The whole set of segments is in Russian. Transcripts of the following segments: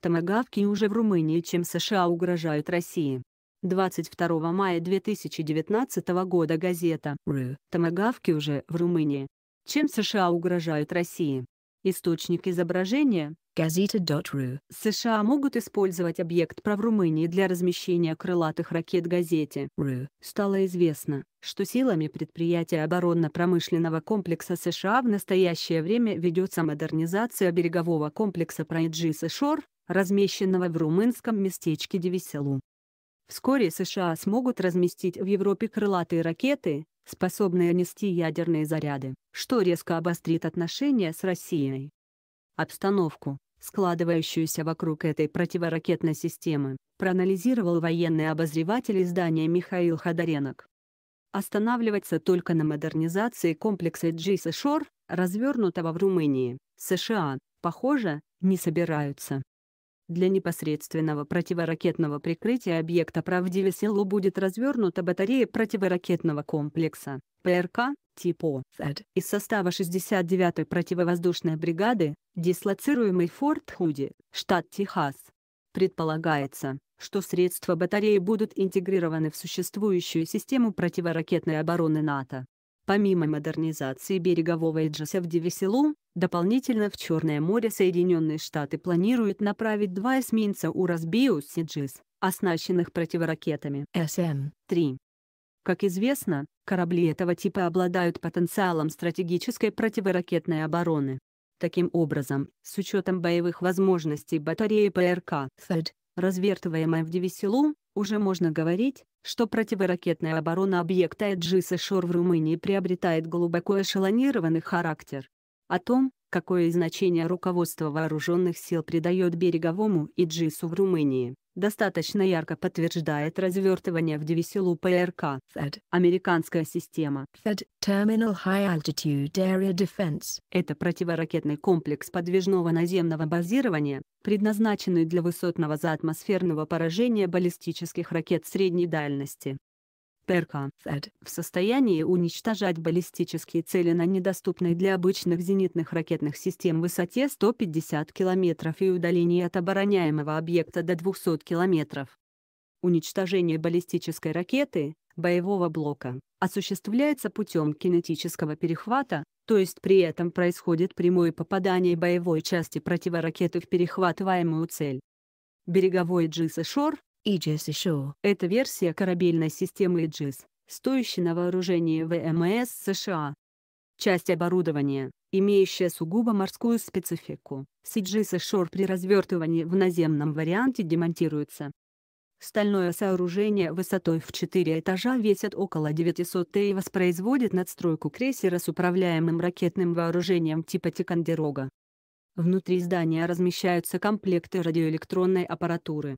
Томагавки уже в Румынии, чем США угрожают России. 22 мая 2019 года газета «Ру» Томагавки уже в Румынии. Чем США угрожают России? Источник изображения gazeta.ru. США могут использовать объект прав Румынии для размещения крылатых ракет газете. РУ. Стало известно, что силами предприятия оборонно-промышленного комплекса США в настоящее время ведется модернизация берегового комплекса Прайджис и Шор, размещенного в румынском местечке Девиселу. Вскоре США смогут разместить в Европе крылатые ракеты, способные нести ядерные заряды, что резко обострит отношения с Россией. Обстановку, складывающуюся вокруг этой противоракетной системы, проанализировал военный обозреватель издания Михаил Ходоренок. Останавливаться только на модернизации комплекса GSSHOR, развернутого в Румынии, США, похоже, не собираются. Для непосредственного противоракетного прикрытия объекта правдиве селу будет развернута батарея противоракетного комплекса ПРК типа СЭД из состава 69-й противовоздушной бригады, дислоцируемый в Форт Худи, штат Техас. Предполагается, что средства батареи будут интегрированы в существующую систему противоракетной обороны НАТО. Помимо модернизации берегового Эджеса в Девеселу, дополнительно в Черное море Соединенные Штаты планируют направить два эсминца уразбиус и Джис, оснащенных противоракетами СМ-3. Как известно, корабли этого типа обладают потенциалом стратегической противоракетной обороны. Таким образом, с учетом боевых возможностей батареи ПРК «Фэд», развертываемой в Девеселу, уже можно говорить, что противоракетная оборона объекта Эджис Шор в Румынии приобретает глубоко эшелонированный характер. О том, какое значение руководство вооруженных сил придает береговому Иджису в Румынии, достаточно ярко подтверждает развертывание в девиселу ПРК. Third. Американская система. Third. Terminal High Altitude Area Defense. Это противоракетный комплекс подвижного наземного базирования, предназначенный для высотного заатмосферного поражения баллистических ракет средней дальности. Перкамфед в состоянии уничтожать баллистические цели на недоступной для обычных зенитных ракетных систем высоте 150 км и удалении от обороняемого объекта до 200 км. Уничтожение баллистической ракеты, боевого блока, осуществляется путем кинетического перехвата, то есть при этом происходит прямое попадание боевой части противоракеты в перехватываемую цель. Береговой Джиса шор EGS Issue. Это версия корабельной системы EGS, стоящей на вооружении ВМС США. Часть оборудования, имеющая сугубо морскую специфику, с EGS Ashore при развертывании в наземном варианте демонтируется. Стальное сооружение высотой в 4 этажа весит около 900 Т и воспроизводит надстройку крейсера с управляемым ракетным вооружением типа Тикандерога. Внутри здания размещаются комплекты радиоэлектронной аппаратуры,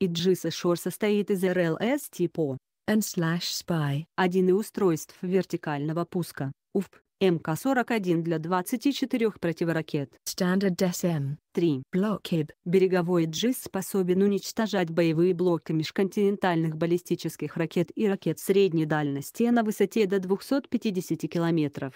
и GSSHOR состоит из RLS типа N/SPY, один из устройств вертикального пуска, УФП, МК-41 для 24 противоракет. Standard SM. 3. Блокиб. Береговой GIS способен уничтожать боевые блоки межконтинентальных баллистических ракет и ракет средней дальности на высоте до 250 км.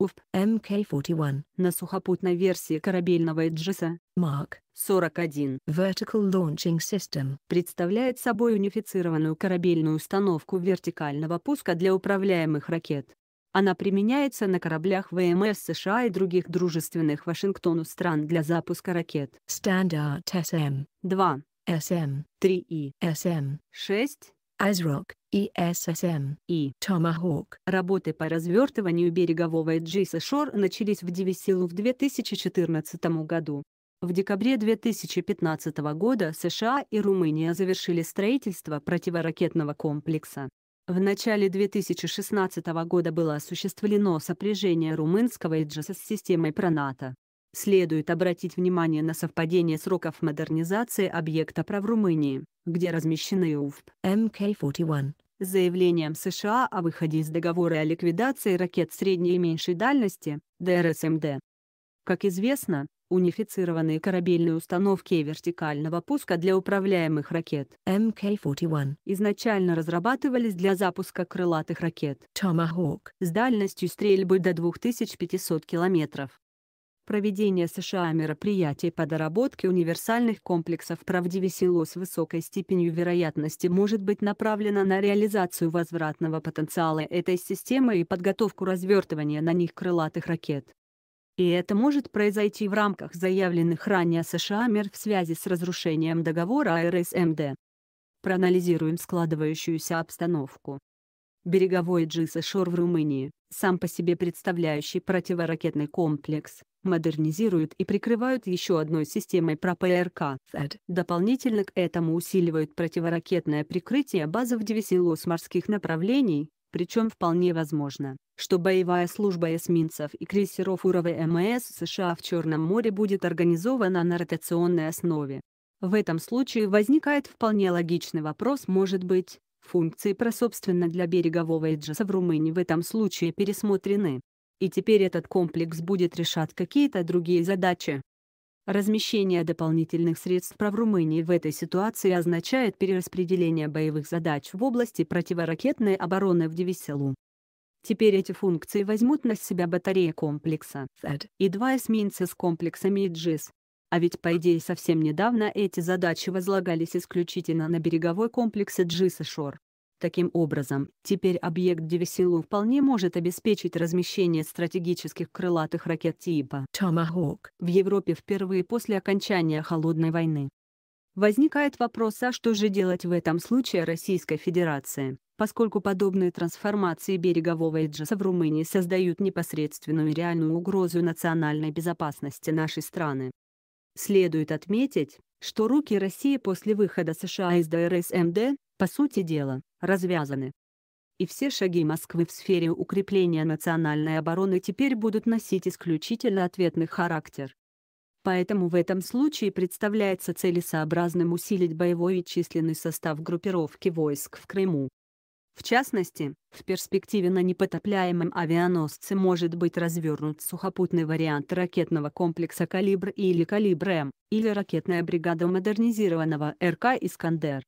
УФ МК-41 на сухопутной версии корабельного Эджиса Mark 41 Vertical Launching System представляет собой унифицированную корабельную установку вертикального пуска для управляемых ракет. Она применяется на кораблях ВМС США и других дружественных Вашингтону стран для запуска ракет. Стандарт СМ-2, СМ-3 и СМ-6 Айзрок и ССМ эм, и Tomahawk. Работы по развертыванию берегового Эджиса Шор начались в Дивисилу в 2014 году. В декабре 2015 года США и Румыния завершили строительство противоракетного комплекса. В начале 2016 года было осуществлено сопряжение румынского Эджиса с системой Проната. Следует обратить внимание на совпадение сроков модернизации объекта прав Румынии, где размещены УФП МК-41 с заявлением США о выходе из договора о ликвидации ракет средней и меньшей дальности, ДРСМД. Как известно, унифицированные корабельные установки вертикального пуска для управляемых ракет МК-41 изначально разрабатывались для запуска крылатых ракет Tomahawk с дальностью стрельбы до 2500 км проведение США мероприятий по доработке универсальных комплексов правдиве, правдивесило с высокой степенью вероятности может быть направлено на реализацию возвратного потенциала этой системы и подготовку развертывания на них крылатых ракет. И это может произойти в рамках заявленных ранее США мер в связи с разрушением договора РСМД. Проанализируем складывающуюся обстановку береговой Джисошор в Румынии, сам по себе представляющий противоракетный комплекс, модернизируют и прикрывают еще одной системой ПРОПРК. Дополнительно к этому усиливают противоракетное прикрытие базов Девесилу с морских направлений, причем вполне возможно, что боевая служба эсминцев и крейсеров уровня МС США в Черном море будет организована на ротационной основе. В этом случае возникает вполне логичный вопрос может быть, функции про прособственно для берегового эджаса в Румынии в этом случае пересмотрены и теперь этот комплекс будет решать какие-то другие задачи. Размещение дополнительных средств в Румынии в этой ситуации означает перераспределение боевых задач в области противоракетной обороны в Девиселу. Теперь эти функции возьмут на себя батарея комплекса FED и два эсминца с комплексами IGIS. А ведь по идее совсем недавно эти задачи возлагались исключительно на береговой комплекс IGIS и ШОР. Таким образом, теперь объект Девесилу вполне может обеспечить размещение стратегических крылатых ракет типа «Томахок» в Европе впервые после окончания Холодной войны. Возникает вопрос, а что же делать в этом случае Российской Федерации, поскольку подобные трансформации берегового Эджеса в Румынии создают непосредственную реальную угрозу национальной безопасности нашей страны. Следует отметить, что руки России после выхода США из ДРСМД по сути дела, развязаны. И все шаги Москвы в сфере укрепления национальной обороны теперь будут носить исключительно ответный характер. Поэтому в этом случае представляется целесообразным усилить боевой и численный состав группировки войск в Крыму. В частности, в перспективе на непотопляемом авианосце может быть развернут сухопутный вариант ракетного комплекса «Калибр» или «Калибр-М», или ракетная бригада модернизированного РК «Искандер».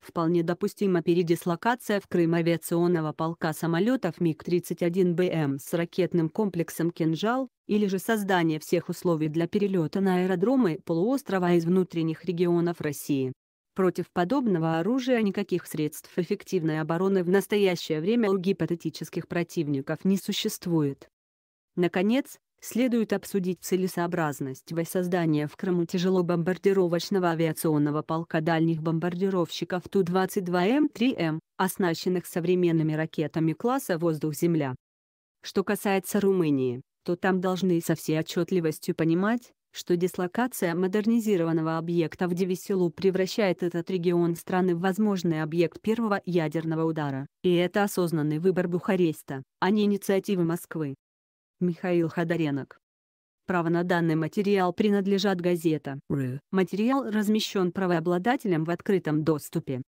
Вполне допустима передислокация в Крым авиационного полка самолетов МиГ-31БМ с ракетным комплексом «Кинжал» или же создание всех условий для перелета на аэродромы полуострова из внутренних регионов России. Против подобного оружия никаких средств эффективной обороны в настоящее время у гипотетических противников не существует. Наконец, следует обсудить целесообразность воссоздания в Крыму тяжелобомбардировочного авиационного полка дальних бомбардировщиков Ту-22М3М, оснащенных современными ракетами класса «Воздух-Земля». Что касается Румынии, то там должны со всей отчетливостью понимать, что дислокация модернизированного объекта в Девеселу превращает этот регион страны в возможный объект первого ядерного удара, и это осознанный выбор Бухареста, а не инициатива Москвы. Михаил Ходоренок. Право на данный материал принадлежат газета. Материал размещен правообладателем в открытом доступе.